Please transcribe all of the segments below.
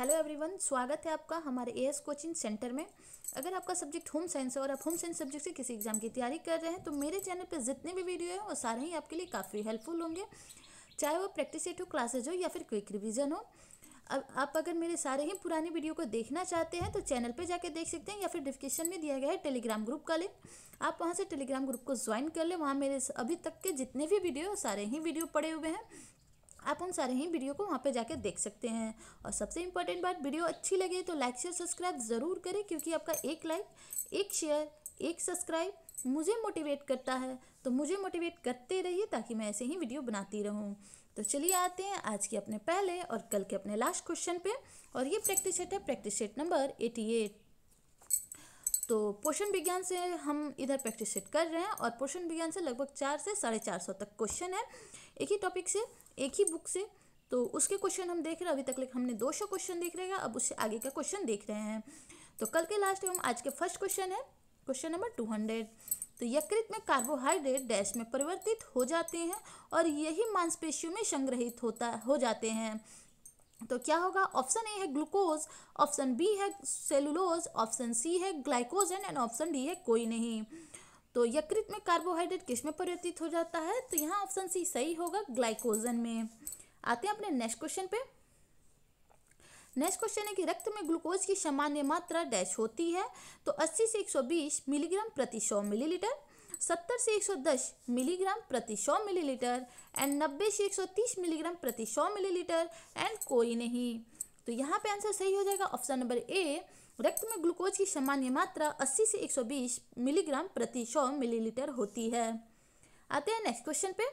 hello everyone स्वागत है आपका हमारे एएस कोचिंग सेंटर में अगर आपका सब्जेक्ट होम साइंस है और आप होम साइंस सब्जेक्ट से किसी एग्जाम की तैयारी कर रहे हैं तो मेरे चैनल पर जितने भी वीडियो हैं वो सारे ही आपके लिए काफ़ी हेल्पफुल होंगे चाहे वो प्रैक्टिस सेट हो क्लासेज हो या फिर क्विक रिविज़न हो अब आप अगर मेरे सारे ही पुराने वीडियो को देखना चाहते हैं तो चैनल पर जाकर देख सकते हैं या फिर डिस्क्रिप्शन में दिया गया है टेलीग्राम ग्रुप का लिंक आप वहाँ से टेलीग्राम ग्रुप को ज्वाइन कर लें वहाँ मेरे अभी तक के जितने भी वीडियो सारे ही वीडियो पड़े हुए हैं आप उन सारे ही वीडियो को वहाँ पे जाके देख सकते हैं और सबसे इम्पोर्टेंट बात वीडियो अच्छी लगे तो लाइक शेयर सब्सक्राइब ज़रूर करें क्योंकि आपका एक लाइक एक शेयर एक सब्सक्राइब मुझे मोटिवेट करता है तो मुझे मोटिवेट करते रहिए ताकि मैं ऐसे ही वीडियो बनाती रहूँ तो चलिए आते हैं आज के अपने पहले और कल के अपने लास्ट क्वेश्चन पे और ये प्रैक्टिस सेट है practice set number eighty eight तो पोषण विज्ञान से हम इधर प्रैक्टिस सेट कर रहे हैं और पोषण विज्ञान से लगभग चार से साढ़े चार सौ तक क्वेश्चन है एक ही टॉपिक से एक ही बुक से तो उसके क्वेश्चन हम देख रहे हैं अभी तक हमने दो सौ क्वेश्चन देख रहे हैं अब उससे आगे का क्वेश्चन देख रहे हैं तो कल के लास्ट में हम आज के फर्स्ट क्वेश्चन है क्वेश्चन नंबर टू हंड्रेड तो यकृत में कार्बोहाइड्रेट डैश में परिवर्तित हो जाते हैं और यही मांसपेशियों में संग्रहित होता हो जाते हैं तो क्या होगा ऑप्शन ए है ग्लूकोज ऑप्शन बी है सेलुलोज ऑप्शन सी है ग्लाइकोजन एंड ऑप्शन डी है कोई नहीं तो यकृत में कार्बोहाइड्रेट किस में परिवर्तित हो जाता है तो यहाँ ऑप्शन सी सही होगा ग्लाइकोजन में आते हैं अपने नेक्स्ट क्वेश्चन पे नेक्स्ट क्वेश्चन है कि रक्त में ग्लूकोज की सामान्य मात्रा डैश होती है तो 80 से 120 मिलीग्राम प्रति 100 मिलीलीटर 70 से 110 मिलीग्राम प्रति 100 मिलीलीटर एंड 90 से 130 मिलीग्राम प्रति 100 मिलीलीटर एंड कोई नहीं तो यहाँ पे आंसर सही हो जाएगा ऑप्शन नंबर ए रक्त में ग्लूकोज की सामान्य मात्रा 80 से 120 मिलीग्राम प्रति 100 मिलीलीटर होती है आते हैं नेक्स्ट क्वेश्चन पे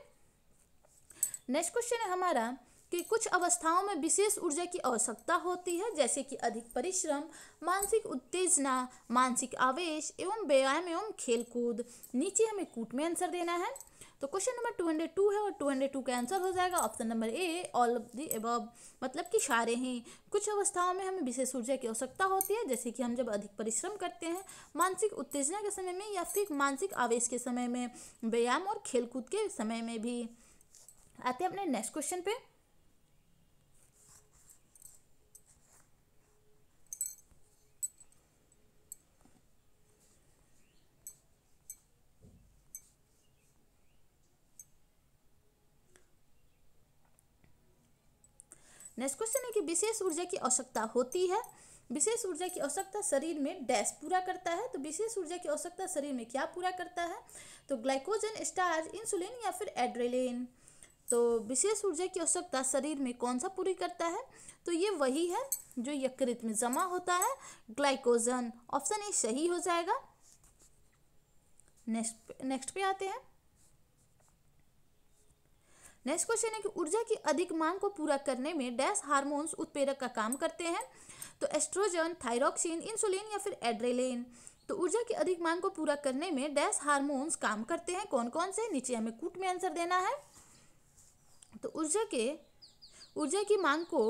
नेक्स्ट क्वेश्चन है हमारा कि कुछ अवस्थाओं में विशेष ऊर्जा की आवश्यकता होती है जैसे कि अधिक परिश्रम मानसिक उत्तेजना मानसिक आवेश एवं व्यायाम एवं खेलकूद नीचे हमें कूट में आंसर देना है तो question number two hundred two है और टू हंड्रेड टू का आंसर हो जाएगा option number A all of the above मतलब कि सारे ही कुछ अवस्थाओं में हमें विशेष ऊर्जा की आवश्यकता होती है जैसे कि हम जब अधिक परिश्रम करते हैं मानसिक उत्तेजना के समय में या फिर मानसिक आवेश के समय में व्यायाम और खेलकूद के समय में भी आते हैं अपने नेक्स्ट क्वेश्चन पे नेक्स्ट क्वेश्चन है कि विशेष ऊर्जा की आवश्यकता होती है विशेष ऊर्जा की आवश्यकता शरीर में डैश पूरा करता है तो विशेष ऊर्जा की आवश्यकता शरीर में क्या पूरा करता है तो ग्लाइकोजन स्टार्च इंसुलिन या फिर एड्रेलिन तो विशेष ऊर्जा की आवश्यकता शरीर में कौन सा पूरी करता है तो ये वही है जो यकृत में जमा होता है ग्लाइकोजन ऑप्शन ए सही हो जाएगा नेक्स्ट नेक्स्ट पे आते हैं नेक्स्ट क्वेश्चन है कि ऊर्जा की अधिक मांग को पूरा करने में डैश हार्मोन्स उत्पेरक का काम करते हैं तो एस्ट्रोजन थायरोक्सिन इंसुलिन या फिर एड्रेलिन तो ऊर्जा की अधिक मांग को पूरा करने में डैश हार्मोन्स काम करते हैं कौन कौन से नीचे हमें कूट में आंसर देना है तो ऊर्जा के ऊर्जा की मांग को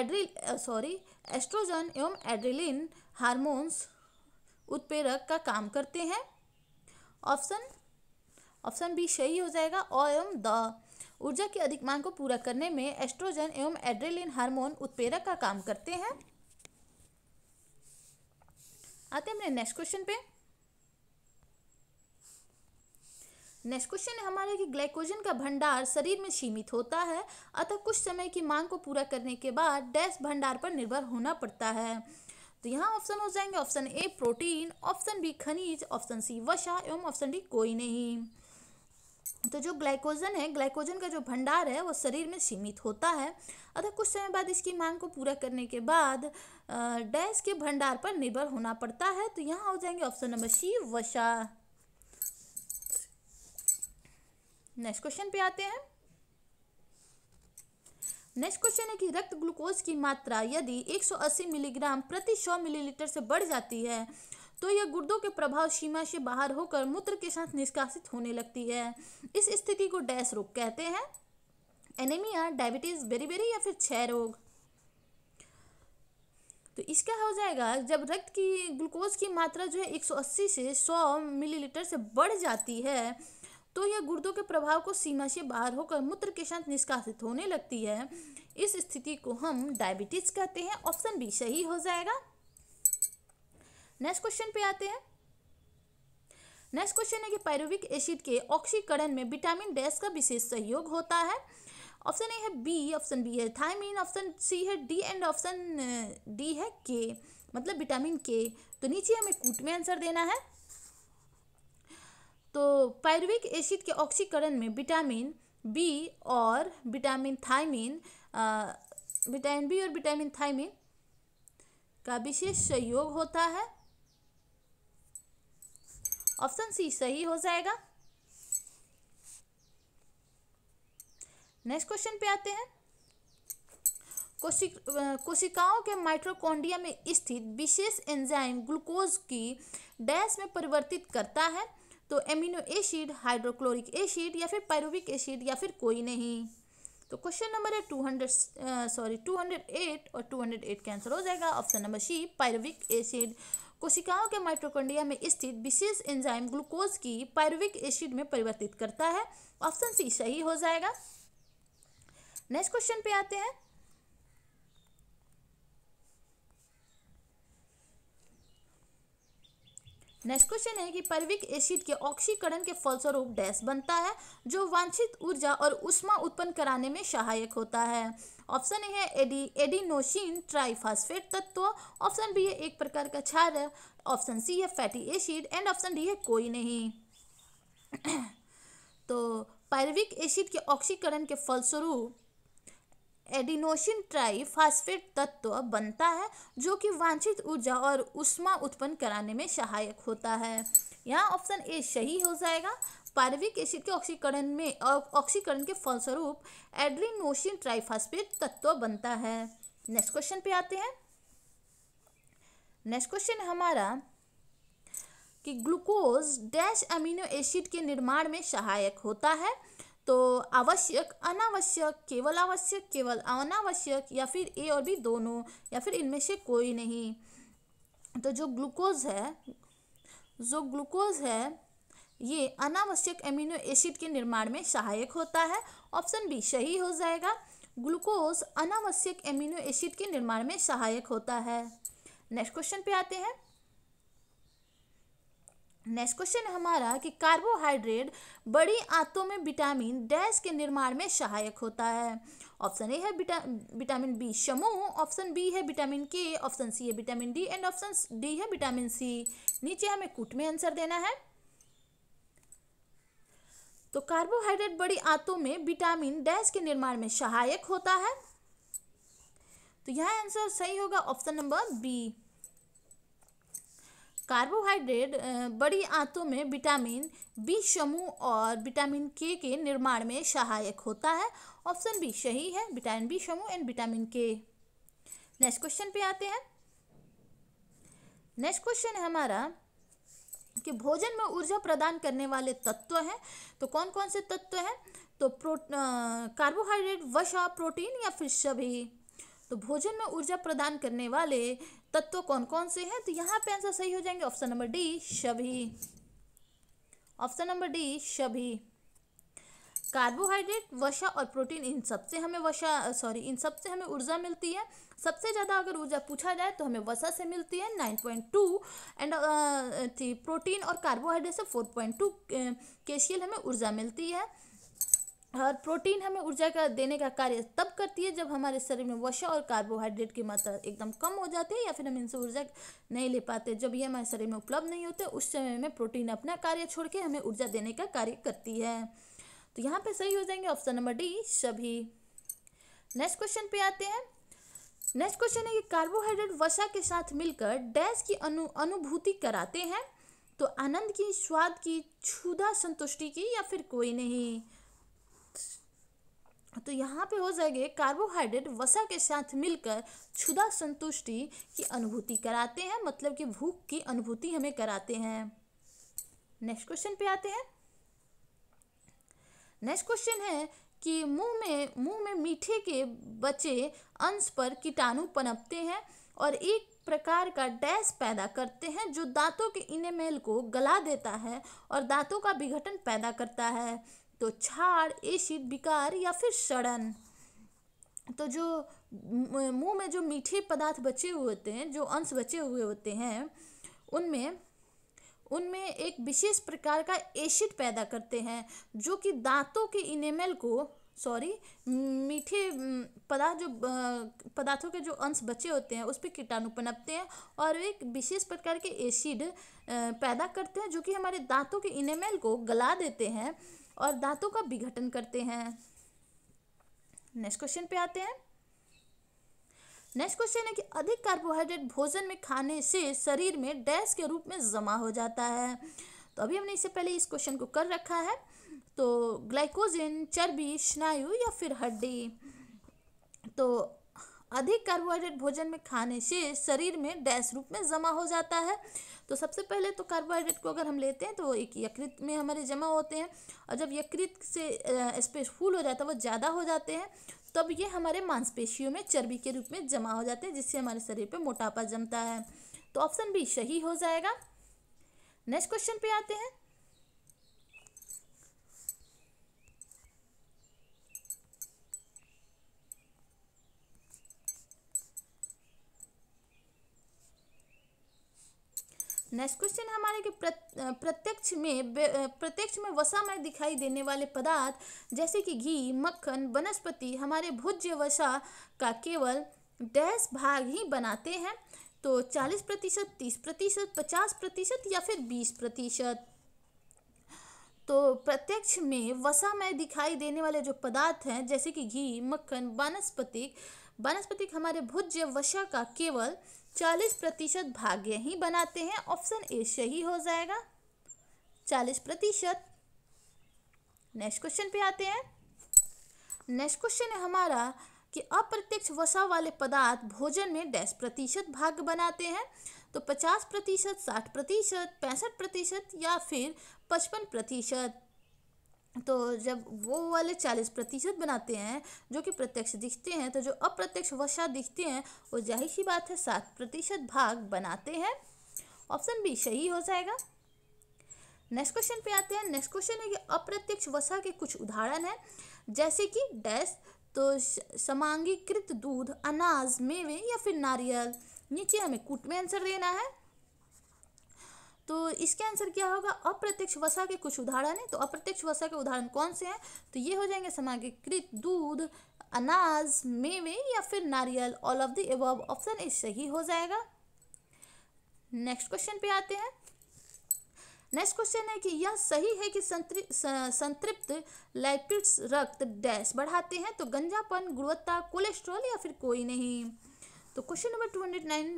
एड्रिल सॉरी एस्ट्रोजन एवं एड्रिलिन हार्मोन्स उत्प्रेरक का काम करते हैं ऑप्शन ऑप्शन बी सही हो जाएगा और एवं द ऊर्जा की अधिक मांग को पूरा करने में एस्ट्रोजन एवं एड्रेलिन हार्मोन उत्पेरक का काम करते हैं आते हैं अपने नेक्स्ट क्वेश्चन पे नेक्स्ट क्वेश्चन है हमारे कि ग्लाइकोजन का भंडार शरीर में सीमित होता है अतः कुछ समय की मांग को पूरा करने के बाद डैश भंडार पर निर्भर होना पड़ता है तो यहाँ ऑप्शन हो जाएंगे option A protein option B खनिज ऑप्शन सी वसा एवं ऑप्शन डी कोई नहीं तो जो ग्लाइकोजन है ग्लाइकोजन का जो भंडार है वो शरीर में सीमित होता है अतः कुछ समय बाद इसकी मांग को पूरा करने के बाद डैश के भंडार पर निर्भर होना पड़ता है तो यहाँ हो जाएंगे ऑप्शन नंबर सी वसा नेक्स्ट क्वेश्चन पे आते हैं नेक्स्ट क्वेश्चन है कि रक्त ग्लूकोज की मात्रा यदि 180 मिलीग्राम प्रति 100 मिलीलीटर से बढ़ जाती है तो यह गुर्दों के प्रभाव सीमा से बाहर होकर मूत्र के साथ निष्कासित होने लगती है इस स्थिति को डैश रोग कहते हैं एनेमिया डायबिटीज़ बेरी बेरी या फिर क्षय रोग तो इसका हो जाएगा जब रक्त की ग्लूकोज की मात्रा जो है 180 से 100 मिलीलीटर से बढ़ जाती है तो यह गुर्दों के प्रभाव को सीमा से बाहर होकर मूत्र के साथ निष्कासित होने लगती है इस स्थिति को हम डायबिटीज कहते हैं ऑप्शन बी सही हो जाएगा नेक्स्ट क्वेश्चन पे आते हैं नेक्स्ट क्वेश्चन है कि पैरुविक एसिड के ऑक्सीकरण में विटामिन डैश का विशेष सहयोग होता है ऑप्शन ए है बी ऑप्शन बी है थायमिन ऑप्शन सी है डी एंड ऑप्शन डी है के मतलब विटामिन के तो नीचे हमें कूट में आंसर देना है तो पैरविक एसिड के ऑक्सीकरण में विटामिन बी और विटामिन थायमिन विटामिन बी और विटामिन थायमिन का विशेष सहयोग होता है ऑप्शन सी सही हो जाएगा नेक्स्ट क्वेश्चन पे आते हैं कोशिकाओं के माइट्रोकोंडिया में स्थित विशेष एंजाइम ग्लूकोज की डैश में परिवर्तित करता है तो एमिनो एसिड हाइड्रोक्लोरिक एसिड या फिर पायरुविक एसिड या फिर कोई नहीं तो क्वेश्चन नंबर है two hundred sorry two hundred eight और टू हंड्रेड एट के आंसर हो जाएगा option number C pyruvic acid कोशिकाओं के माइट्रोकॉन्ड्रिया में स्थित विशेष एंजाइम ग्लूकोज की पायरुविक एसिड में परिवर्तित करता है ऑप्शन सी सही हो जाएगा नेक्स्ट क्वेश्चन पे आते हैं नेक्स्ट क्वेश्चन है कि परविक एसिड के ऑक्सीकरण के फलस्वरूप डैश बनता है जो वांछित ऊर्जा और उष्मा उत्पन्न कराने में सहायक होता है ऑप्शन ए है एडी एडिनोसिन ट्राइफास्फेट तत्व ऑप्शन बी है एक प्रकार का क्षार ऑप्शन सी है fatty acid and option D है कोई नहीं तो पैरविक एसिड के ऑक्सीकरण के फलस्वरूप एडिनोशिन ट्राई फास्फेट तत्व बनता है जो कि वांछित ऊर्जा और उष्मा उत्पन्न कराने में सहायक होता है यहाँ ऑप्शन ए सही हो जाएगा पार्विक एसिड के ऑक्सीकरण में ऑक्सीकरण के फलस्वरूप एड्रीनोशिन ट्राइफास्फेट तत्व बनता है नेक्स्ट क्वेश्चन पे आते हैं नेक्स्ट क्वेश्चन हमारा कि ग्लूकोज डैश अमीनो एसिड के निर्माण में सहायक होता है तो आवश्यक अनावश्यक केवल आवश्यक केवल अनावश्यक या फिर ए और बी दोनों या फिर इनमें से कोई नहीं तो जो ग्लूकोज है जो ग्लूकोज है ये अनावश्यक एमिनो एसिड के निर्माण में सहायक होता है ऑप्शन बी सही हो जाएगा ग्लूकोज अनावश्यक एमिनो एसिड के निर्माण में सहायक होता है नेक्स्ट क्वेश्चन पे आते हैं नेक्स्ट क्वेश्चन है हमारा कि कार्बोहाइड्रेट बड़ी आंतों में विटामिन डैश के निर्माण में सहायक होता है ऑप्शन ए है विटामिन बी समूह ऑप्शन बी है विटामिन के ऑप्शन सी है vitamin D and option D है विटामिन सी नीचे हमें कुट में आंसर देना है तो कार्बोहाइड्रेट बड़ी आंतों में विटामिन डैश के निर्माण में सहायक होता है तो यह आंसर सही होगा ऑप्शन नंबर बी कार्बोहाइड्रेट बड़ी आंतों में विटामिन बी समूह और विटामिन के के निर्माण में सहायक होता है ऑप्शन बी सही है विटामिन बी समूह and vitamin K next question पे आते हैं नेक्स्ट क्वेश्चन है हमारा कि भोजन में ऊर्जा प्रदान करने वाले तत्व हैं तो कौन कौन से तत्व हैं तो प्रो कार्बोहाइड्रेट वसा प्रोटीन या फिर सभी तो भोजन में ऊर्जा प्रदान करने वाले तत्व कौन कौन से हैं तो यहाँ पे आंसर सही हो जाएंगे ऑप्शन नंबर डी सभी ऑप्शन नंबर डी सभी कार्बोहाइड्रेट वसा और प्रोटीन इन सबसे हमें वसा सॉरी इन सबसे हमें ऊर्जा मिलती है सबसे ज़्यादा अगर ऊर्जा पूछा जाए तो हमें वसा से मिलती है nine point two and protein और कार्बोहाइड्रेट से फोर पॉइंट टू कैशियल हमें ऊर्जा मिलती है और प्रोटीन हमें ऊर्जा का देने का कार्य तब करती है जब हमारे शरीर में वसा और कार्बोहाइड्रेट की मात्रा एकदम कम हो जाती है या फिर हम इनसे ऊर्जा नहीं ले पाते जब ये हमारे शरीर में उपलब्ध नहीं होते उस समय में प्रोटीन अपना कार्य छोड़ के हमें ऊर्जा देने का कार्य करती है तो यहाँ पे सही हो जाएंगे ऑप्शन नंबर डी सभी नेक्स्ट क्वेश्चन पे आते हैं नेक्स्ट क्वेश्चन है कि कार्बोहाइड्रेट वसा के साथ मिलकर डैश की अनु अनुभूति कराते हैं तो आनंद की स्वाद की क्षुधा संतुष्टि की या फिर कोई नहीं तो यहाँ पे हो जाएंगे कार्बोहाइड्रेट वसा के साथ मिलकर क्षुदा संतुष्टि की अनुभूति कराते हैं मतलब कि भूख की अनुभूति हमें कराते हैं नेक्स्ट क्वेश्चन पे आते हैं नेक्स्ट क्वेश्चन है कि मुंह में मुंह में मीठे के बचे अंश पर कीटाणु पनपते हैं और एक प्रकार का डैश पैदा करते हैं जो दांतों के इनेमेल को गला देता है और दांतों का विघटन पैदा करता है तो छाड़ एसिड विकार या फिर सड़न तो जो मुंह में जो मीठे पदार्थ बचे हुए होते हैं जो अंश बचे हुए होते हैं उनमें उनमें एक विशेष प्रकार का एसिड पैदा करते हैं जो कि दांतों के इनेमल को सॉरी मीठे पदार्थ जो पदार्थों के जो अंश बचे होते हैं उस पर कीटाणु पनपते हैं और एक विशेष प्रकार के एसिड पैदा करते हैं जो कि हमारे दांतों के इनेमल को गला देते हैं और दांतों का विघटन करते हैं नेक्स्ट क्वेश्चन पे आते हैं नेक्स्ट क्वेश्चन है कि अधिक कार्बोहाइड्रेट भोजन में खाने से शरीर में डैश के रूप में जमा हो जाता है तो अभी हमने इससे पहले इस क्वेश्चन को कर रखा है तो ग्लाइकोजन चर्बी स्नायु या फिर हड्डी तो अधिक कार्बोहाइड्रेट भोजन में खाने से शरीर में डैश रूप में जमा हो जाता है तो सबसे पहले तो कार्बोहाइड्रेट को अगर हम लेते हैं तो वो एक यकृत में हमारे जमा होते हैं और जब यकृत से स्पेस फुल हो जाता है वो ज़्यादा हो जाते हैं तब ये हमारे मांसपेशियों में चर्बी के रूप में जमा हो जाते हैं जिससे हमारे शरीर पर मोटापा जमता है तो ऑप्शन बी सही हो जाएगा नेक्स्ट क्वेश्चन पे आते हैं नेक्स्ट क्वेश्चन हमारे कि प्रत्यक्ष में प्रत्यक्ष में वसा में दिखाई देने वाले पदार्थ जैसे कि घी मक्खन वनस्पति हमारे भुज्य वसा का केवल डैश भाग ही बनाते हैं तो चालीस प्रतिशत तीस प्रतिशत पचास प्रतिशत या फिर बीस प्रतिशत तो प्रत्यक्ष में वसा में दिखाई देने वाले जो पदार्थ हैं जैसे कि घी मक्खन वनस्पतिक वनस्पतिक हमारे भुज्य वसा का केवल चालीस प्रतिशत भाग्य ही बनाते हैं ऑप्शन ए सही हो जाएगा चालीस प्रतिशत नेक्स्ट क्वेश्चन पे आते हैं नेक्स्ट क्वेश्चन है हमारा कि अप्रत्यक्ष वसा वाले पदार्थ भोजन में दस प्रतिशत भाग बनाते हैं तो पचास प्रतिशत साठ प्रतिशत पैंसठ प्रतिशत या फिर पचपन प्रतिशत तो जब वो वाले चालीस प्रतिशत बनाते हैं जो कि प्रत्यक्ष दिखते हैं तो जो अप्रत्यक्ष वशा दिखते हैं वो जाहिर सी बात है सात प्रतिशत भाग बनाते हैं ऑप्शन बी सही हो जाएगा नेक्स्ट क्वेश्चन पे आते हैं नेक्स्ट क्वेश्चन है कि अप्रत्यक्ष वसा के कुछ उदाहरण हैं जैसे कि डैश तो समांगीकृत दूध अनाज मेवे या फिर नारियल नीचे हमें कूट में आंसर देना है तो इसके आंसर क्या होगा अप्रत्यक्ष वसा के कुछ उदाहरण है तो अप्रत्यक्ष वसा के उदाहरण कौन से हैं तो ये हो जाएंगे समागीकृत दूध अनाज मेवे या फिर नारियल all of the above option इस सही हो जाएगा नेक्स्ट क्वेश्चन पे आते हैं नेक्स्ट क्वेश्चन है कि यह सही है कि संतृप्त संतृप्त लाइपिड्स रक्त डैश बढ़ाते हैं तो गंजापन गुणवत्ता कोलेस्ट्रॉल या फिर कोई नहीं तो question number two hundred nine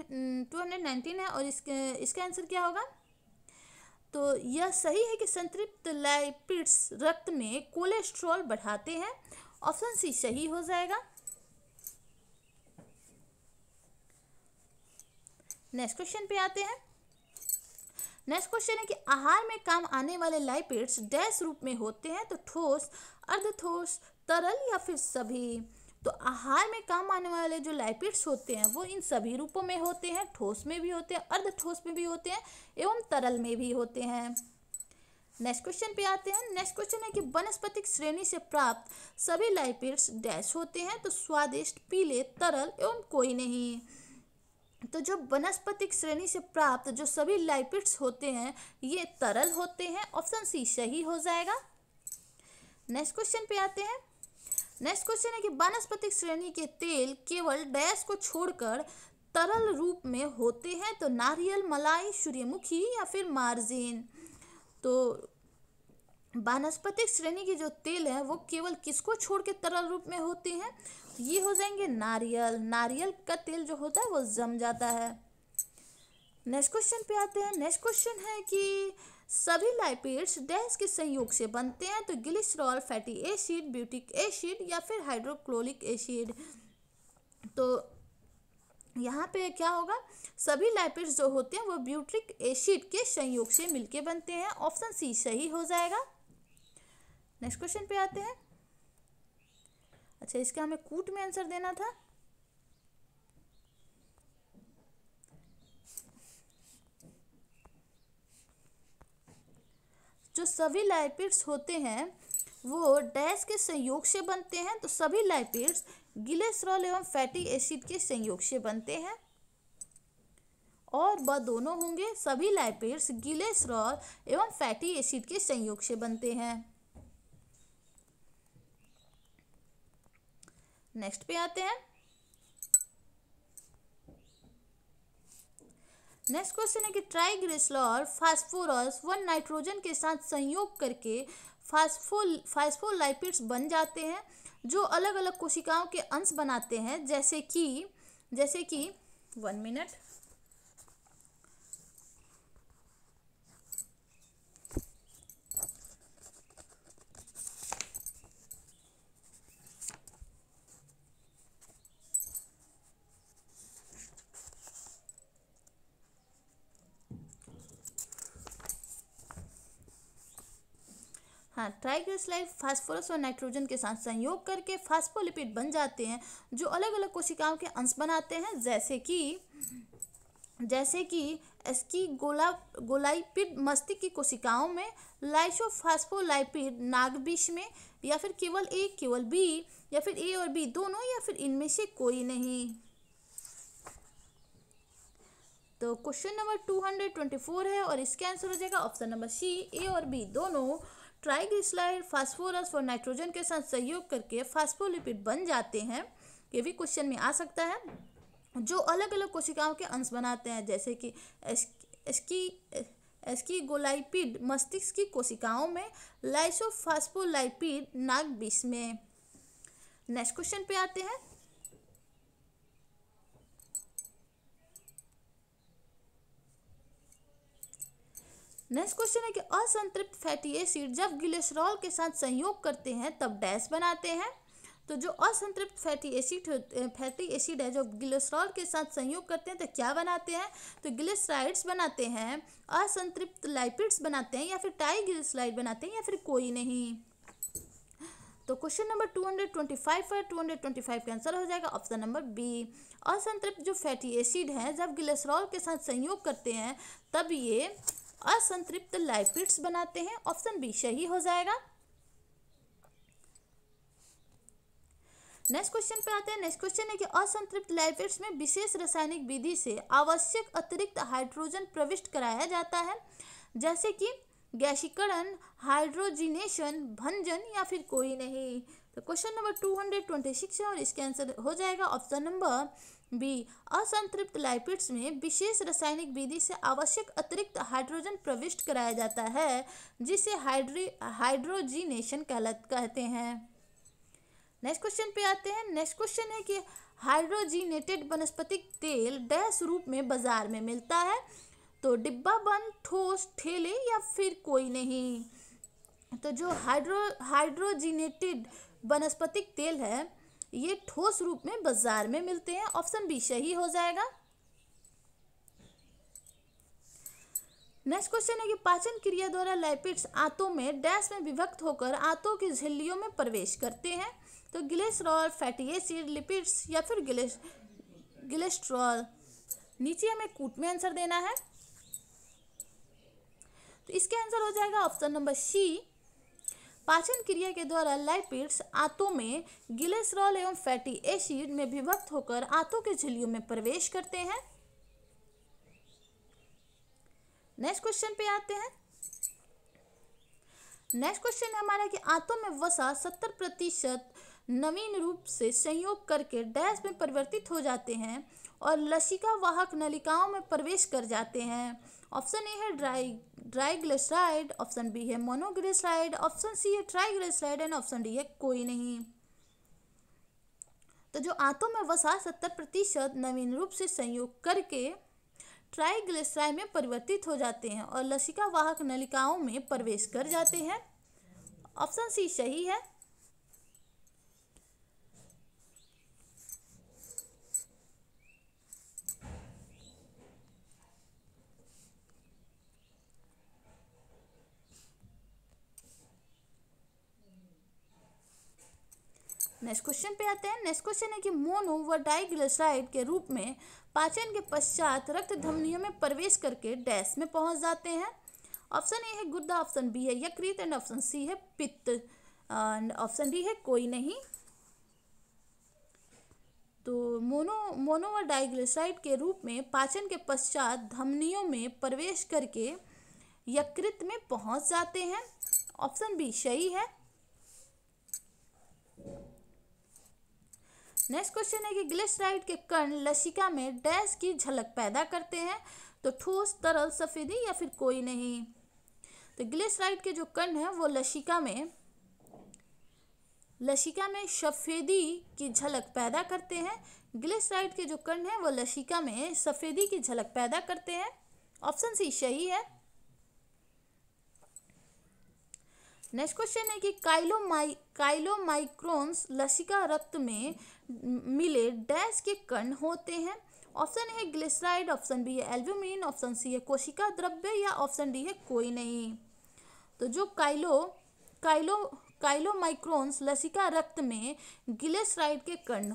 two hundred nineteen है और इसके इसका आंसर क्या होगा तो यह सही है कि संतृप्त लाइपिड्स रक्त में कोलेस्ट्रॉल बढ़ाते हैं ऑप्शन सी सही हो जाएगा नेक्स्ट क्वेश्चन पे आते हैं नेक्स्ट क्वेश्चन है कि आहार में काम आने वाले लाइपिड्स डैश रूप में होते हैं तो ठोस अर्धठोस तरल या फिर सभी तो आहार में काम आने वाले जो लाइपिड्स होते हैं वो इन सभी रूपों में होते हैं ठोस में भी होते हैं अर्ध ठोस में भी होते हैं एवं तरल में भी होते हैं नेक्स्ट क्वेश्चन पे आते हैं नेक्स्ट क्वेश्चन है कि वनस्पतिक श्रेणी से प्राप्त सभी लाइपिड्स डैश होते हैं तो स्वादिष्ट पीले तरल एवं कोई नहीं तो जो वनस्पतिक श्रेणी से प्राप्त जो सभी लाइपिड्स होते हैं ये तरल होते हैं ऑप्शन सी सही हो जाएगा नेक्स्ट क्वेश्चन पे आते हैं नेक्स्ट क्वेश्चन है कि वनस्पतिक श्रेणी के तेल केवल डैश को छोड़कर तरल रूप में होते हैं तो नारियल मलाई सूर्यमुखी या फिर मार्जिन तो वनस्पतिक श्रेणी के जो तेल है वो केवल किसको छोड़ के तरल रूप में होते हैं तो ये हो जाएंगे नारियल नारियल का तेल जो होता है वो जम जाता है नेक्स्ट क्वेश्चन पे आते हैं नेक्स्ट क्वेश्चन है कि सभी लाइपेड्स डैश के संयोग से बनते हैं तो glycerol fatty acid butyric acid या फिर हाइड्रोक्लोरिक एसिड तो यहाँ पे क्या होगा सभी लाइपिड्स जो होते हैं वो ब्यूट्रिक एसिड के संयोग से मिलके बनते हैं ऑप्शन सी सही हो जाएगा नेक्स्ट क्वेश्चन पे आते हैं अच्छा इसका हमें कूट में आंसर देना था जो सभी लाइपिड्स होते हैं वो डैश के संयोग से बनते हैं तो सभी लाइपिड्स गिलेसरॉल एवं फैटी एसिड के संयोग से बनते हैं और वह दोनों होंगे सभी लाइपिड्स गिलेसरॉल एवं फैटी एसिड के संयोग से बनते हैं नेक्स्ट पे आते हैं नेक्स्ट क्वेश्चन है कि ट्राइग्रेसलॉर फास्फोरस वन नाइट्रोजन के साथ संयोग करके फास्फो फास्फोलाइपिड्स बन जाते हैं जो अलग अलग कोशिकाओं के अंश बनाते हैं जैसे कि जैसे कि वन मिनट साथ ट्राइग्लिसराइड फास्फोरस और नाइट्रोजन के साथ संयोग करके फास्फोलिपिड बन जाते हैं जो अलग अलग कोशिकाओं के अंश बनाते हैं जैसे कि जैसे कि इसकी गोला गोलाइपिड मस्तिष्क की कोशिकाओं में लाइसोफास्फोलाइपिड नागबिश में या फिर केवल ए केवल बी या फिर ए और बी दोनों या फिर इनमें से कोई नहीं तो question number two hundred twenty four है और इसके आंसर हो जाएगा ऑप्शन नंबर सी ए और बी दोनों ट्राइग्लिसराइड फास्फोरस और नाइट्रोजन के साथ सहयोग करके फास्फोलिपिड बन जाते हैं ये भी क्वेश्चन में आ सकता है जो अलग अलग कोशिकाओं के अंश बनाते हैं जैसे कि एस्की एस्की गोलाइपिड मस्तिष्क की कोशिकाओं में लाइसोफास्फोलाइपिड नाग बीस में नेक्स्ट क्वेश्चन पे आते हैं नेक्स्ट क्वेश्चन है कि असंतृप्त फैटी एसिड जब ग्लिसरॉल के साथ संयोग करते हैं तब डैश बनाते हैं तो जो असंतृप्त फैटी एसिड फैटी एसिड है जो ग्लिसरॉल के साथ संयोग करते हैं तो क्या बनाते हैं तो ग्लिसराइड्स बनाते हैं असंतृप्त लाइपिड्स बनाते हैं या फिर टाई ग्लिसराइड बनाते हैं या फिर कोई नहीं तो question number two hundred twenty five पर टू हंड्रेड ट्वेंटी फाइव का आंसर हो जाएगा ऑप्शन नंबर बी असंतृप्त जो फैटी एसिड है जब ग्लिसरॉल के साथ संयोग करते हैं तब ये असंतृप्त लाइपिड्स बनाते हैं ऑप्शन बी सही हो जाएगा नेक्स्ट क्वेश्चन पे आते हैं नेक्स्ट क्वेश्चन है कि असंतृप्त लाइपिड्स में विशेष रासायनिक विधि से आवश्यक अतिरिक्त हाइड्रोजन प्रविष्ट कराया जाता है जैसे कि गैसीकरण हाइड्रोजिनेशन भंजन या फिर कोई नहीं तो question number two hundred twenty six है और इसके आंसर हो जाएगा ऑप्शन नंबर बी असंतृप्त लाइपिड्स में विशेष रासायनिक विधि से आवश्यक अतिरिक्त हाइड्रोजन प्रविष्ट कराया जाता है जिसे हाइड्री हाइड्रोजीनेशन कहला कहते हैं नेक्स्ट क्वेश्चन पे आते हैं नेक्स्ट क्वेश्चन है कि हाइड्रोजीनेटेड वनस्पतिक तेल डैश रूप में बाजार में मिलता है तो डिब्बा बंद ठोस ठेले या फिर कोई नहीं तो जो हाइड्रो हाइड्रोजीनेटेड वनस्पतिक तेल है ये ठोस रूप में बाजार में मिलते हैं ऑप्शन बी सही हो जाएगा नेक्स्ट क्वेश्चन है कि पाचन क्रिया द्वारा लाइपिड्स आंतों में डैश में विभक्त होकर आंतों की झिल्लियों में प्रवेश करते हैं तो गिलेस्ट्रॉल फैटी एसिड लिपिड्स या फिर गिलेस गिलेस्ट्रॉल नीचे हमें कूट में आंसर देना है तो इसके आंसर हो जाएगा ऑप्शन नंबर सी पाचन क्रिया के द्वारा लाइपिड्स आंतों में गिलेसरॉल एवं फैटी एसिड में विभक्त होकर आंतों के झिल्लियों में प्रवेश करते हैं नेक्स्ट क्वेश्चन पे आते हैं नेक्स्ट क्वेश्चन है हमारा कि आंतों में वसा सत्तर प्रतिशत नवीन रूप से संयोग करके डैश में परिवर्तित हो जाते हैं और लसिका वाहक नलिकाओं में प्रवेश कर जाते हैं ऑप्शन ए है ड्राई ड्राईग्लिसराइड ऑप्शन बी है मोनोग्लिसराइड ऑप्शन सी है ट्राईग्लिसराइड एंड ऑप्शन डी है कोई नहीं तो जो आंतों में वसा सत्तर प्रतिशत नवीन रूप से संयोग करके ट्राईग्लिसराइड में परिवर्तित हो जाते हैं और लसिका वाहक नलिकाओं में प्रवेश कर जाते हैं ऑप्शन सी सही है नेक्स्ट क्वेश्चन पे आते हैं नेक्स्ट क्वेश्चन है कि मोनो व डाइग्लिसराइड के रूप में पाचन के पश्चात रक्त धमनियों में प्रवेश करके डैश में पहुंच जाते हैं ऑप्शन ए है गुर्दा ऑप्शन बी है यकृत एंड ऑप्शन सी है पित्त एंड ऑप्शन डी है कोई नहीं तो मोनो मोनो व डाइग्लिसराइड के रूप में पाचन के पश्चात धमनियों में प्रवेश करके यकृत में पहुंच जाते हैं ऑप्शन बी सही है नेक्स्ट क्वेश्चन है कि ग्लिसराइड के कण लसिका में डैश की झलक पैदा करते हैं तो ठोस तरल सफेदी या फिर कोई नहीं तो ग्लिसराइड के जो कण है वो लसिका में लसिका में सफेदी की झलक पैदा करते हैं ग्लिसराइड के जो कण हैं वो लसिका में सफेदी की झलक पैदा करते हैं ऑप्शन सी सही है नेक्स्ट क्वेश्चन है कि काइलोमाइ काइलोमाइक्रोन्स लसिका रक्त में मिले डैश के कण होते हैं ऑप्शन है ग्लिसराइड ऑप्शन बी है एल्ब्यूमिन ऑप्शन सी है कोशिका द्रव्य या ऑप्शन डी है कोई नहीं तो जो काइलो काइलो काइलोमाइक्रोन्स लसिका रक्त में ग्लिसराइड के कण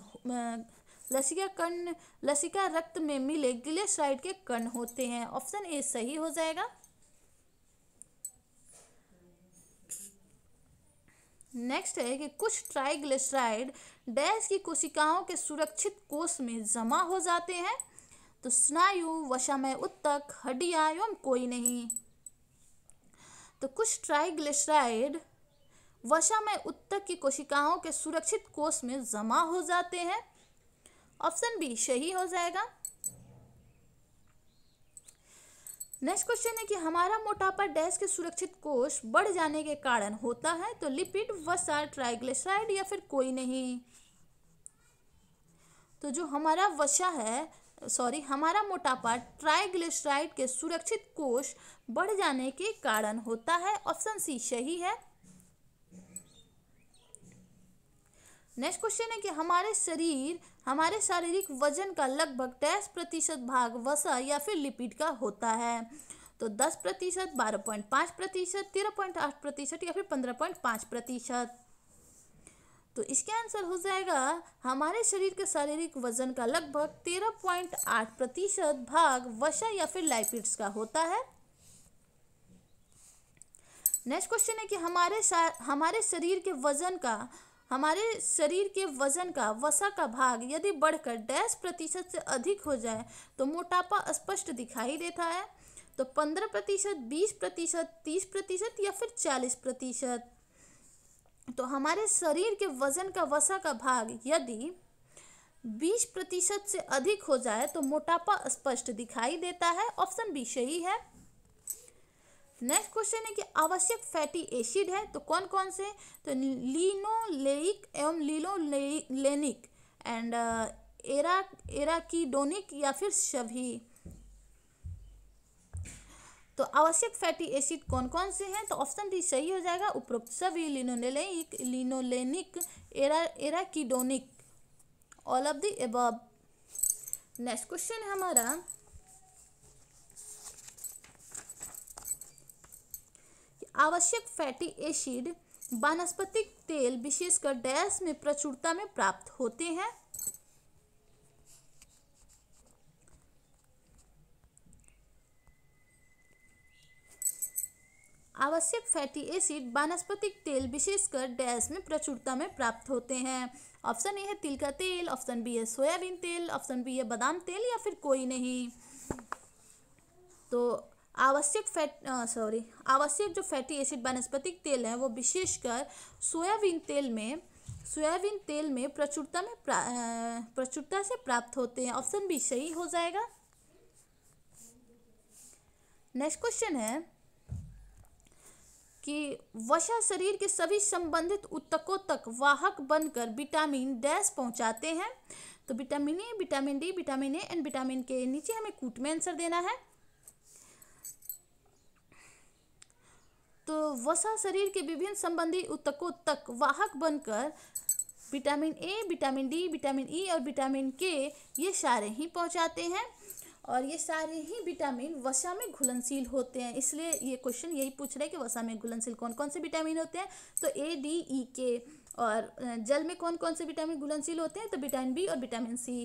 लसिका कण लसिका रक्त में मिले गिलेसराइड के कण होते हैं ऑप्शन ए सही हो जाएगा नेक्स्ट है कि कुछ ट्राइग्लिसराइड डैश की कोशिकाओं के सुरक्षित कोष में जमा हो जाते हैं तो स्नायु वशामय उत्तक हड्डिया एवं कोई नहीं तो कुछ ट्राइग्लिसराइड वशामय उत्तक की कोशिकाओं के सुरक्षित कोष में जमा हो जाते हैं ऑप्शन बी सही हो जाएगा नेक्स्ट क्वेश्चन है कि हमारा मोटापा डैश के सुरक्षित कोष बढ़ जाने के कारण होता है तो लिपिड वसा ट्राइग्लिसराइड या फिर कोई नहीं तो जो हमारा वसा है सॉरी हमारा मोटापा ट्राइग्लिसराइड के सुरक्षित कोष बढ़ जाने के कारण होता है ऑप्शन सी सही है नेक्स्ट क्वेश्चन है कि हमारे शरीर हमारे शारीरिक वजन का लगभग दस प्रतिशत भाग वसा या फिर लिपिड का होता है तो दस प्रतिशत बारह पॉइंट पाँच प्रतिशत तेरह पॉइंट आठ प्रतिशत या फिर पंद्रह पॉइंट पाँच प्रतिशत तो इसका आंसर हो जाएगा हमारे शरीर के शारीरिक वजन का लगभग तेरह पॉइंट आठ प्रतिशत भाग वसा या फिर लाइपिड्स का होता है नेक्स्ट क्वेश्चन है कि हमारे हमारे शरीर के वजन का हमारे शरीर के वजन का वसा का भाग यदि बढ़कर डैश प्रतिशत से अधिक हो जाए तो मोटापा स्पष्ट दिखाई देता है तो पंद्रह प्रतिशत बीस प्रतिशत तीस प्रतिशत या फिर चालीस प्रतिशत तो हमारे शरीर के वजन का वसा का भाग यदि बीस प्रतिशत से अधिक हो जाए तो मोटापा स्पष्ट दिखाई देता है ऑप्शन बी सही है नेक्स्ट क्वेश्चन है कि आवश्यक फैटी एसिड है तो कौन कौन से तो लीनोलेइक एवं लीनोलेनिक एंड uh, एरा एराकिडोनिक या फिर सभी तो आवश्यक फैटी एसिड कौन कौन से हैं तो ऑप्शन डी सही हो जाएगा उपरोक्त सभी लिनोलेनिक लिनोलेनिक एरा arachidonic all of the above next question है हमारा आवश्यक फैटी एसिड वनस्पतिक तेल विशेषकर डैश में प्रचुरता में प्राप्त होते हैं आवश्यक फैटी एसिड वनस्पतिक तेल विशेषकर डैश में प्रचुरता में प्राप्त होते हैं ऑप्शन ए है तिल का तेल ऑप्शन बी है सोयाबीन तेल ऑप्शन बी है बादाम तेल या फिर कोई नहीं तो आवश्यक फैट सॉरी आवश्यक जो फैटी एसिड वनस्पतिक तेल है वो विशेषकर सोयाबीन तेल में सोयाबीन तेल में प्रचुरता में प्रचुरता से प्राप्त होते हैं ऑप्शन बी सही हो जाएगा नेक्स्ट क्वेश्चन है कि वसा शरीर के सभी संबंधित उत्तकों तक वाहक बनकर विटामिन डैश पहुंचाते हैं तो vitamin A vitamin D vitamin A and vitamin K नीचे हमें कूट में आंसर देना है वसा शरीर के विभिन्न संबंधी उत्तकों तक वाहक बनकर vitamin A vitamin D vitamin E e और विटामिन के ये सारे ही पहुंचाते हैं और ये सारे ही विटामिन वसा में घुलनशील होते हैं इसलिए ये क्वेश्चन यही पूछ रहे हैं कि वसा में घुलनशील कौन कौन से विटामिन होते हैं तो ए डी ई के और जल में कौन कौन से विटामिन घुलनशील होते हैं तो विटामिन बी और विटामिन सी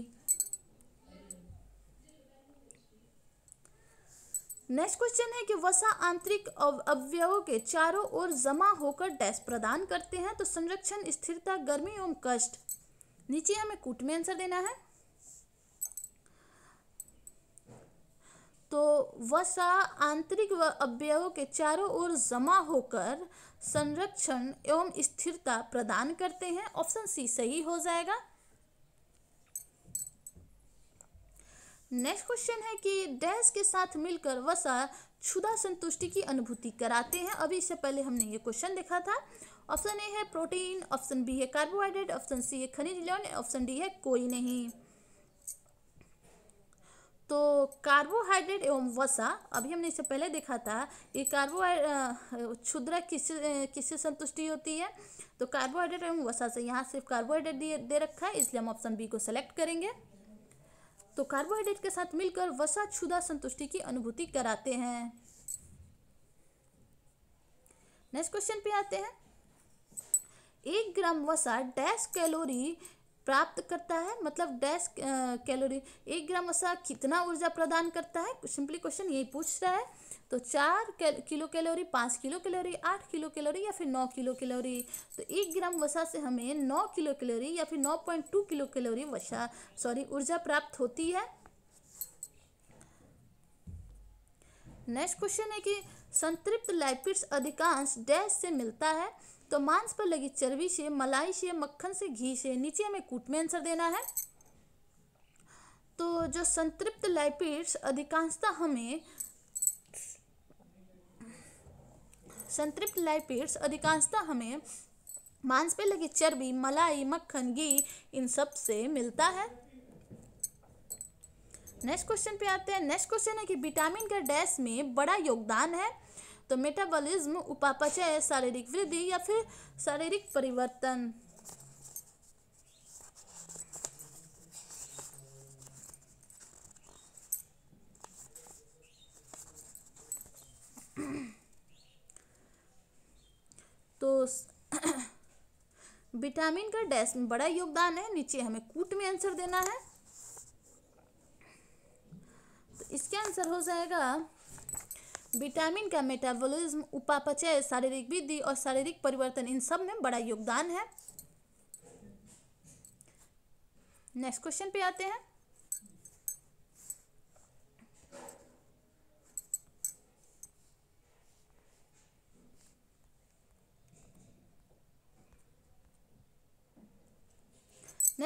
नेक्स्ट क्वेश्चन है कि वसा आंतरिक अवयवों के चारों ओर जमा होकर डैश प्रदान करते हैं तो संरक्षण स्थिरता गर्मी एवं कष्ट नीचे हमें कूट में आंसर देना है तो वसा आंतरिक व अवयवों के चारों ओर जमा होकर संरक्षण एवं स्थिरता प्रदान करते हैं ऑप्शन सी सही हो जाएगा नेक्स्ट क्वेश्चन है कि डैश के साथ मिलकर वसा क्षुदा संतुष्टि की अनुभूति कराते हैं अभी इससे पहले हमने ये क्वेश्चन देखा था ऑप्शन ए है प्रोटीन ऑप्शन बी है कार्बोहाइड्रेट ऑप्शन सी है खनिज लवण ऑप्शन डी है कोई नहीं तो कार्बोहाइड्रेट एवं वसा अभी हमने इससे पहले देखा था कि कार्बोहाइड्रेट क्षुद्रा किससे किससे संतुष्टि होती है तो कार्बोहाइड्रेट एवं वसा से यहाँ सिर्फ कार्बोहाइड्रेट दे रखा है इसलिए हम ऑप्शन बी को सेलेक्ट करेंगे तो कार्बोहाइड्रेट के साथ मिलकर वसा क्षुदा संतुष्टि की अनुभूति कराते हैं नेक्स्ट क्वेश्चन पे आते हैं एक ग्राम वसा डैश कैलोरी प्राप्त करता है मतलब डैश कैलोरी एक ग्राम वसा कितना ऊर्जा प्रदान करता है सिंपली क्वेश्चन यही पूछ रहा है तो चार किलो कैलोरी पाँच किलो कैलोरी आठ किलो कैलोरी या फिर नौ किलो कैलोरी तो एक ग्राम वसा से हमें नौ किलो कैलोरी या फिर नौ पॉइंट टू किलो कैलोरी वसा सॉरी ऊर्जा प्राप्त होती है नेक्स्ट क्वेश्चन है कि संतृप्त लाइपिड्स अधिकांश डैश से मिलता है तो मांस पर लगी चर्बी से मलाई से मक्खन से घी से नीचे हमें कूट में आंसर देना है तो जो संतृप्त लाइपिड्स अधिकांशता हमें संतृप्त लाइपेट्स अधिकांशतः हमें मांस पे लगी चर्बी मलाई मक्खन घी इन सब से मिलता है नेक्स्ट क्वेश्चन पे आते हैं नेक्स्ट क्वेश्चन है कि विटामिन का डैश में बड़ा योगदान है तो मेटाबॉलिज्म उपापचय शारीरिक वृद्धि या फिर शारीरिक परिवर्तन तो विटामिन का डैश में बड़ा योगदान है नीचे हमें कूट में आंसर देना है तो इसका आंसर हो जाएगा विटामिन का मेटाबॉलिज्म उपापचय शारीरिक वृद्धि और शारीरिक परिवर्तन इन सब में बड़ा योगदान है नेक्स्ट क्वेश्चन पे आते हैं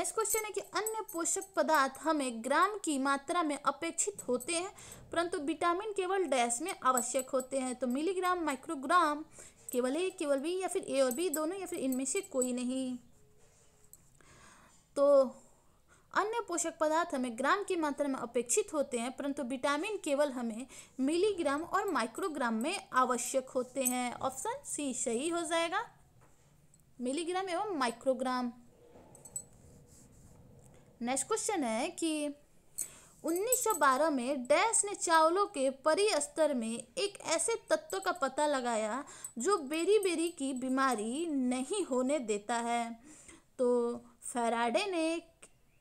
नेक्स्ट क्वेश्चन है कि अन्य पोषक पदार्थ हमें ग्राम की मात्रा में अपेक्षित होते हैं परंतु विटामिन केवल डैश में आवश्यक होते हैं तो मिलीग्राम माइक्रोग्राम केवल ए केवल बी या फिर ए और बी दोनों या फिर इनमें से कोई नहीं तो अन्य पोषक पदार्थ हमें ग्राम की मात्रा में अपेक्षित होते हैं परंतु विटामिन केवल हमें मिलीग्राम और माइक्रोग्राम में आवश्यक होते हैं ऑप्शन सी सही हो जाएगा मिलीग्राम एवं माइक्रोग्राम नेक्स्ट क्वेश्चन है कि 1912 में डैश ने चावलों के परी स्तर में एक ऐसे तत्व का पता लगाया जो बेरी बेरी की बीमारी नहीं होने देता है तो फेराडे ने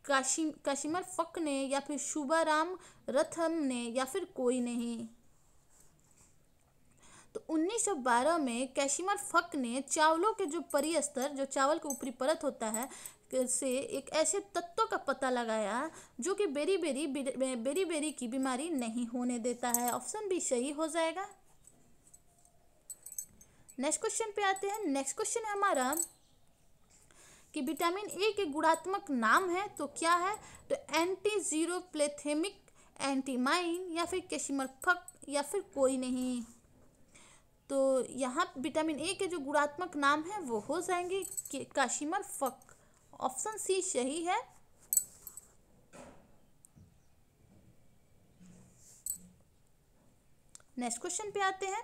काशी काशिमर फक ने या फिर शुभाराम रथम ने या फिर कोई नहीं तो 1912 में कैशिमर फक ने चावलों के जो परी स्तर जो चावल के ऊपरी परत होता है से एक ऐसे तत्व का पता लगाया जो कि बेरी बेरी बेरी बेरी की बीमारी नहीं होने देता है ऑप्शन भी सही हो जाएगा नेक्स्ट क्वेश्चन पे आते हैं नेक्स्ट क्वेश्चन है हमारा कि विटामिन ए के गुणात्मक नाम है तो क्या है तो एंटी जीरो प्लेथेमिक एंटीमाइन या फिर फक या फिर कोई नहीं तो यहाँ विटामिन ए के जो गुणात्मक नाम है वो हो जाएंगे काशिमर फक ऑप्शन सी सही है नेक्स्ट क्वेश्चन पे आते हैं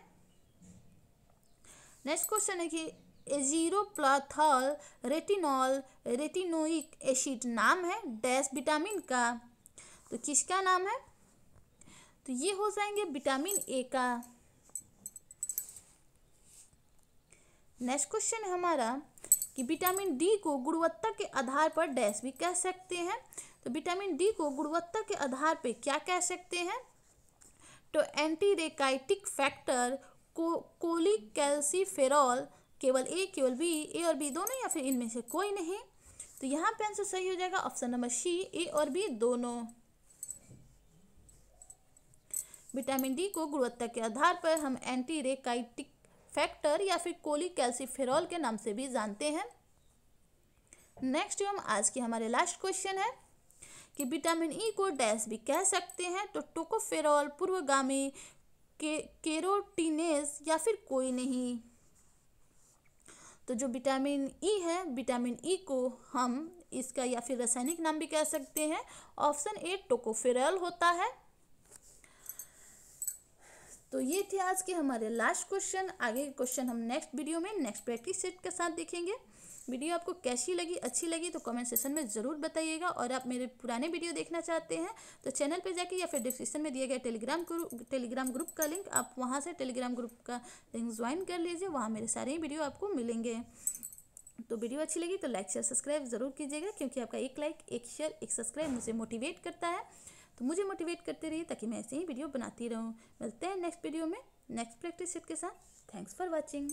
नेक्स्ट क्वेश्चन है कि एजीरोप्लाथल रेटिनॉल रेटिनोइक एसिड नाम है डैश विटामिन का तो किसका नाम है तो ये हो जाएंगे विटामिन ए का नेक्स्ट क्वेश्चन हमारा कि विटामिन डी को गुणवत्ता के आधार पर डैश भी कह सकते हैं तो विटामिन डी को गुणवत्ता के आधार पर क्या कह सकते हैं तो रेकाइटिक फैक्टर को कोलिक कैल्सीफेरॉल केवल ए केवल बी ए और बी दोनों या फिर इनमें से कोई नहीं तो यहाँ पे आंसर सही हो जाएगा ऑप्शन नंबर सी ए और बी दोनों विटामिन डी को गुणवत्ता के आधार पर हम एंटी रेकाइटिक फैक्टर या फिर कोली कैल्सीफेरॉल के नाम से भी जानते हैं नेक्स्ट एवं आज के हमारे लास्ट क्वेश्चन है कि विटामिन ई e को डैश भी कह सकते हैं तो टोकोफेरॉल पूर्वगामी के केरोटीनेस या फिर कोई नहीं तो जो विटामिन ई e है विटामिन ई e को हम इसका या फिर रासायनिक नाम भी कह सकते हैं ऑप्शन ए टोकोफेरॉल होता है तो ये थे आज के हमारे लास्ट क्वेश्चन आगे के क्वेश्चन हम नेक्स्ट वीडियो में नेक्स्ट प्रैक्टिस सेट के साथ देखेंगे वीडियो आपको कैसी लगी अच्छी लगी तो कमेंट सेशन में ज़रूर बताइएगा और आप मेरे पुराने वीडियो देखना चाहते हैं तो चैनल पर जाके या फिर डिस्क्रिप्शन में दिए गए टेलीग्राम ग्रुप टेलीग्राम ग्रुप का लिंक आप वहाँ से टेलीग्राम ग्रुप का लिंक ज्वाइन कर लीजिए वहाँ मेरे सारे ही वीडियो आपको मिलेंगे तो वीडियो अच्छी लगी तो लाइक शेयर सब्सक्राइब ज़रूर कीजिएगा क्योंकि आपका एक लाइक एक शेयर एक सब्सक्राइब मुझे मोटिवेट करता है तो मुझे मोटिवेट करते रहिए ताकि मैं ऐसे ही वीडियो बनाती रहूँ मिलते हैं नेक्स्ट वीडियो में नेक्स्ट प्रैक्टिस शीट के साथ थैंक्स फॉर वॉचिंग